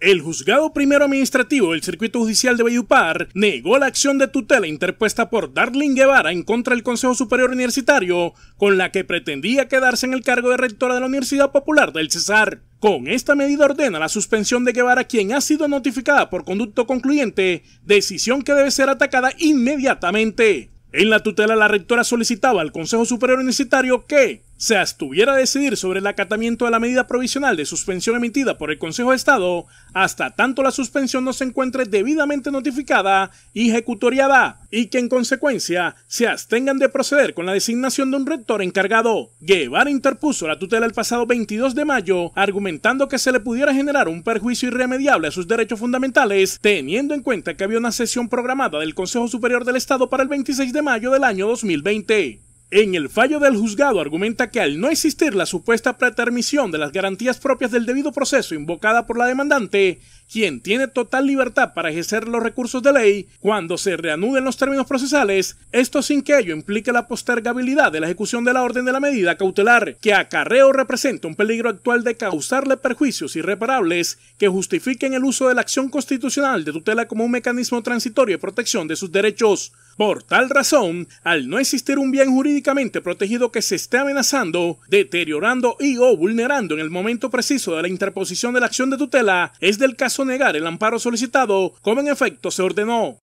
El juzgado primero administrativo del circuito judicial de Bayupar negó la acción de tutela interpuesta por Darling Guevara en contra del Consejo Superior Universitario, con la que pretendía quedarse en el cargo de rectora de la Universidad Popular del Cesar. Con esta medida ordena la suspensión de Guevara, quien ha sido notificada por conducto concluyente, decisión que debe ser atacada inmediatamente. En la tutela, la rectora solicitaba al Consejo Superior Universitario que se abstuviera a decidir sobre el acatamiento de la medida provisional de suspensión emitida por el Consejo de Estado hasta tanto la suspensión no se encuentre debidamente notificada y ejecutoriada, y que en consecuencia se abstengan de proceder con la designación de un rector encargado. Guevara interpuso la tutela el pasado 22 de mayo, argumentando que se le pudiera generar un perjuicio irremediable a sus derechos fundamentales, teniendo en cuenta que había una sesión programada del Consejo Superior del Estado para el 26 de mayo del año 2020. En el fallo del juzgado argumenta que al no existir la supuesta pretermisión de las garantías propias del debido proceso invocada por la demandante, quien tiene total libertad para ejercer los recursos de ley cuando se reanuden los términos procesales, esto sin que ello implique la postergabilidad de la ejecución de la orden de la medida cautelar, que acarreo representa un peligro actual de causarle perjuicios irreparables que justifiquen el uso de la acción constitucional de tutela como un mecanismo transitorio de protección de sus derechos. Por tal razón, al no existir un bien jurídicamente protegido que se esté amenazando, deteriorando y o vulnerando en el momento preciso de la interposición de la acción de tutela, es del caso negar el amparo solicitado, como en efecto se ordenó.